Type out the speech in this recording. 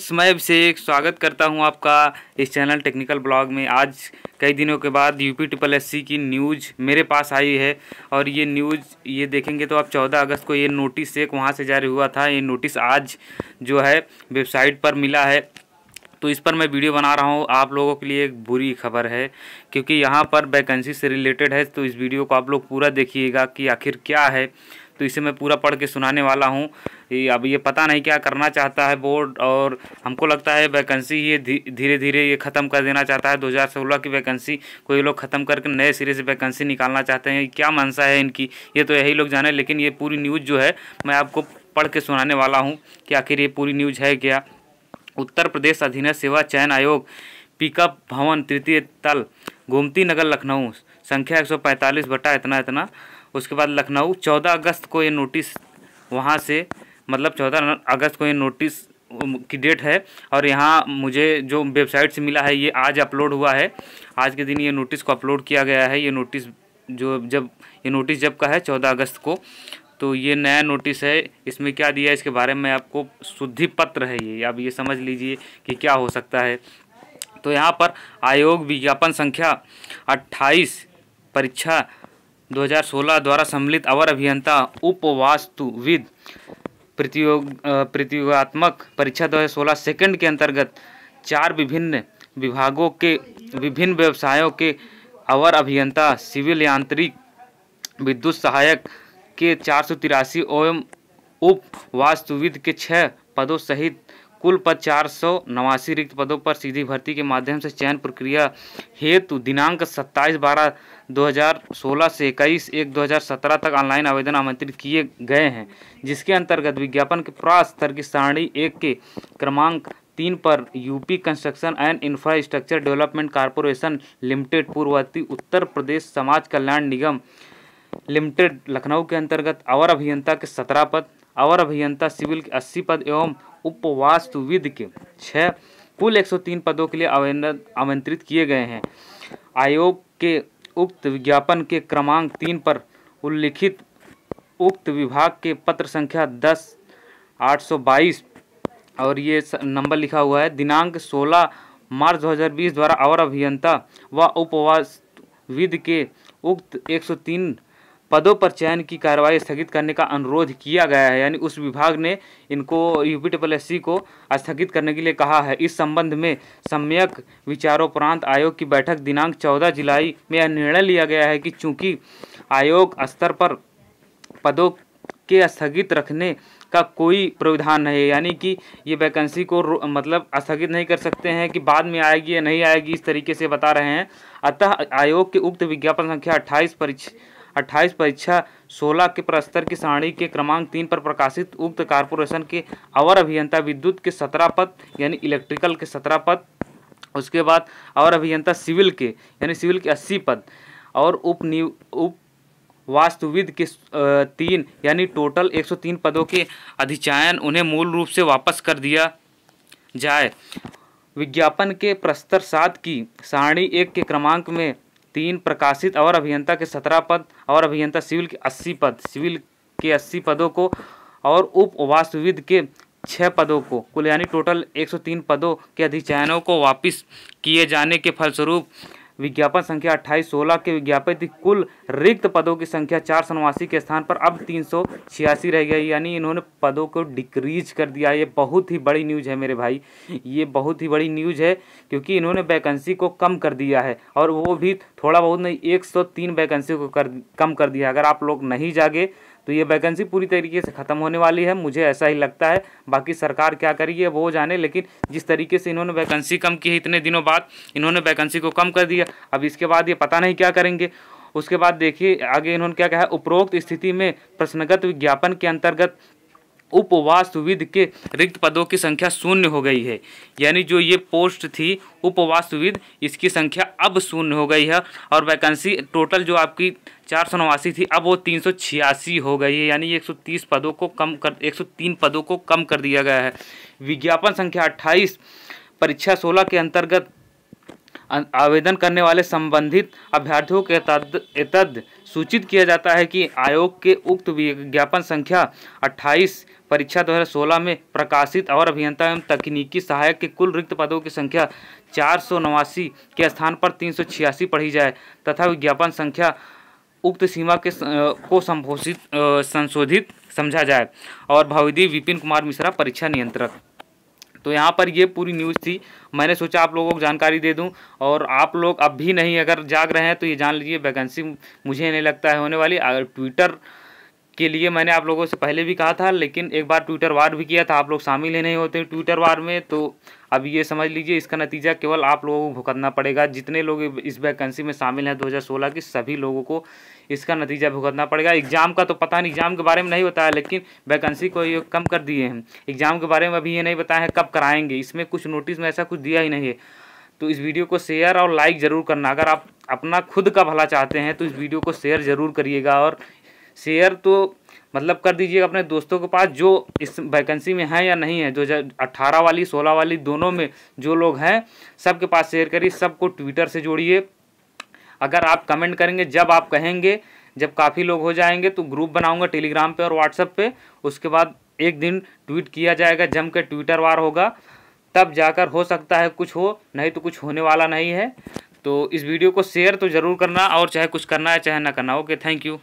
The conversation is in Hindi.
से एक स्वागत करता हूं आपका इस चैनल टेक्निकल ब्लॉग में आज कई दिनों के बाद यूपी ट्रिपल एस की न्यूज़ मेरे पास आई है और ये न्यूज़ ये देखेंगे तो आप 14 अगस्त को ये नोटिस एक वहाँ से जारी हुआ था ये नोटिस आज जो है वेबसाइट पर मिला है तो इस पर मैं वीडियो बना रहा हूँ आप लोगों के लिए एक बुरी खबर है क्योंकि यहाँ पर वैकेंसी से रिलेटेड है तो इस वीडियो को आप लोग पूरा देखिएगा कि आखिर क्या है तो इसे मैं पूरा पढ़ के सुनाने वाला हूँ अब ये पता नहीं क्या करना चाहता है बोर्ड और हमको लगता है वैकेंसी ये धीरे धीरे ये ख़त्म कर देना चाहता है 2016 की वैकेंसी को ये लोग ख़त्म करके नए सिरे से वैकेंसी निकालना चाहते हैं क्या मनसा है इनकी ये तो यही लोग जाने लेकिन ये पूरी न्यूज़ जो है मैं आपको पढ़ के सुनाने वाला हूँ कि आखिर ये पूरी न्यूज़ है क्या उत्तर प्रदेश अधीन सेवा चयन आयोग पिकअप भवन तृतीय तल गोमती नगर लखनऊ संख्या 145 बटा इतना इतना उसके बाद लखनऊ चौदह अगस्त को ये नोटिस वहाँ से मतलब चौदह अगस्त को ये नोटिस की डेट है और यहाँ मुझे जो वेबसाइट से मिला है ये आज अपलोड हुआ है आज के दिन ये नोटिस को अपलोड किया गया है ये नोटिस जो जब ये नोटिस जब का है चौदह अगस्त को तो ये नया नोटिस है इसमें क्या दिया है इसके बारे में आपको शुद्धि पत्र है ये आप ये समझ लीजिए कि क्या हो सकता है तो यहाँ पर आयोग विज्ञापन संख्या अट्ठाईस परीक्षा 2016 द्वारा सम्मिलित अवर अभियंता उपवास्तुविद प्रतियोग प्रतियोगात्मक परीक्षा 2016 सेकंड के अंतर्गत चार विभिन्न विभागों के विभिन्न व्यवसायों के अवर अभियंता सिविल यांत्रिक विद्युत सहायक के चार सौ तिरासी एवं उप वास्तुविद के छः पदों सहित कुल पद चार सौ नवासी रिक्त पदों पर सीधी भर्ती के माध्यम से चयन प्रक्रिया हेतु दिनांक सत्ताईस बारह 2016 से इक्कीस एक 2017 तक ऑनलाइन आवेदन आमंत्रित किए गए हैं जिसके अंतर्गत विज्ञापन के प्रास स्तर की सारणी एक के क्रमांक तीन पर UP construction and infrastructure development corporation limited पूर्ववर्ती उत्तर प्रदेश समाज कल्याण निगम लिमिटेड लखनऊ के अंतर्गत अवर अभियंता के सत्रह पद अवर अभियंता सिविल के अस्सी पद एवं उपवास्तुविद के छः कुल 103 पदों के लिए आवेदन आमंत्रित किए गए हैं आयोग के उक्त विज्ञापन के क्रमांक तीन पर उल्लिखित उक्त विभाग के पत्र संख्या दस आठ सौ बाईस और ये नंबर लिखा हुआ है दिनांक सोलह मार्च 2020 द्वारा और अभियंता व उपवास्तुविद के उक्त 103 पदों पर चयन की कार्रवाई स्थगित करने का अनुरोध किया गया है यानी उस विभाग ने इनको U P W S C को स्थगित करने के लिए कहा है इस संबंध में सम्यक विचारोपरांत आयोग की बैठक दिनांक 14 जुलाई में यह निर्णय लिया गया है कि चूंकि आयोग स्तर पर पदों के स्थगित रखने का कोई प्राविधान नहीं है यानी कि ये वैकेंसी को मतलब स्थगित नहीं कर सकते हैं कि बाद में आएगी या नहीं आएगी इस तरीके से बता रहे हैं अतः आयोग के उक्त विज्ञापन संख्या अट्ठाईस परीक्षा अट्ठाईस परीक्षा सोलह के प्रस्तर की सारणी के क्रमांक तीन पर प्रकाशित उक्त कारपोरेशन के अवर अभियंता विद्युत के सत्रह पद यानी इलेक्ट्रिकल के सत्रह पद उसके बाद अवर अभियंता सिविल के यानी सिविल के अस्सी पद और उप उप वास्तुविद के तीन यानी टोटल 103 पदों के अधिचयन उन्हें मूल रूप से वापस कर दिया जाए विज्ञापन के प्रस्तर सात की सारणी एक के क्रमांक में तीन प्रकाशित और अभियंता के सत्रह पद और अभियंता सिविल के अस्सी पद सिविल के अस्सी पदों को और उप वास्तुविद के छः पदों को कुल यानी टोटल एक सौ तीन पदों के अधिचयनों को वापस किए जाने के फलस्वरूप विज्ञापन संख्या अट्ठाईस सोलह के विज्ञापित कुल रिक्त पदों की संख्या चार सौ नवासी के स्थान पर अब तीन सौ छियासी रह गई यानी इन्होंने पदों को डिक्रीज कर दिया ये बहुत ही बड़ी न्यूज़ है मेरे भाई ये बहुत ही बड़ी न्यूज़ है क्योंकि इन्होंने वैकेंसी को कम कर दिया है और वो भी थोड़ा बहुत नहीं एक सौ तीन वैकेंसी को कर कम कर दिया अगर आप लोग नहीं जागे तो ये वैकेंसी पूरी तरीके से ख़त्म होने वाली है मुझे ऐसा ही लगता है बाकी सरकार क्या करेगी वो जाने लेकिन जिस तरीके से इन्होंने वैकेंसी कम की है इतने दिनों बाद इन्होंने वैकेंसी को कम कर दिया अब इसके बाद ये पता नहीं क्या करेंगे उसके बाद देखिए आगे इन्होंने क्या कहा उपरोक्त स्थिति में प्रश्नगत विज्ञापन के अंतर्गत उपवासविद के रिक्त पदों की संख्या शून्य हो गई है यानी जो ये पोस्ट थी उपवासविद इसकी संख्या अब शून्य हो गई है और वैकेंसी टोटल जो आपकी चार सौ नवासी थी अब वो तीन सौ छियासी हो गई है यानी एक सौ तीस पदों को कम कर एक सौ तीन पदों को कम कर दिया गया है विज्ञापन संख्या अट्ठाईस परीक्षा सोलह के अंतर्गत आवेदन करने वाले संबंधित अभ्यर्थियों के तद सूचित किया जाता है कि आयोग के उक्त विज्ञापन संख्या 28 परीक्षा 2016 में प्रकाशित और अभियंता एवं तकनीकी सहायक के कुल रिक्त पदों की संख्या चार के स्थान पर तीन पढ़ी जाए तथा विज्ञापन संख्या उक्त सीमा के को संशोधित संशोधित समझा जाए और भविधि विपिन कुमार मिश्रा परीक्षा नियंत्रक तो यहाँ पर ये पूरी न्यूज़ थी मैंने सोचा आप लोगों को जानकारी दे दूँ और आप लोग अब भी नहीं अगर जाग रहे हैं तो ये जान लीजिए वैकेंसी मुझे नहीं लगता है होने वाली अगर ट्विटर के लिए मैंने आप लोगों से पहले भी कहा था लेकिन एक बार ट्विटर वार भी किया था आप लोग शामिल ही नहीं होते ट्विटर वार में तो अब ये समझ लीजिए इसका नतीजा केवल आप लोगों को भुगतना पड़ेगा जितने लोग इस वैकेंसी में शामिल हैं 2016 की सभी लोगों को इसका नतीजा भुगतना पड़ेगा एग्ज़ाम का तो पता नहीं एग्ज़ाम के बारे में नहीं बताया लेकिन वैकेंसी को ये कम कर दिए हैं एग्ज़ाम के बारे में अभी ये नहीं बताया है कब कराएंगे इसमें कुछ नोटिस में ऐसा कुछ दिया ही नहीं है तो इस वीडियो को शेयर और लाइक ज़रूर करना अगर आप अपना खुद का भला चाहते हैं तो इस वीडियो को शेयर ज़रूर करिएगा और शेयर तो मतलब कर दीजिए अपने दोस्तों के पास जो इस वैकेंसी में है या नहीं है जो अट्ठारह वाली सोलह वाली दोनों में जो लोग हैं सबके पास शेयर करिए सबको ट्विटर से जोड़िए अगर आप कमेंट करेंगे जब आप कहेंगे जब काफ़ी लोग हो जाएंगे तो ग्रुप बनाऊंगा टेलीग्राम पे और व्हाट्सएप पे उसके बाद एक दिन ट्वीट किया जाएगा जम के ट्विटर वार होगा तब जाकर हो सकता है कुछ हो नहीं तो कुछ होने वाला नहीं है तो इस वीडियो को शेयर तो ज़रूर करना और चाहे कुछ करना है चाहे ना करना ओके थैंक यू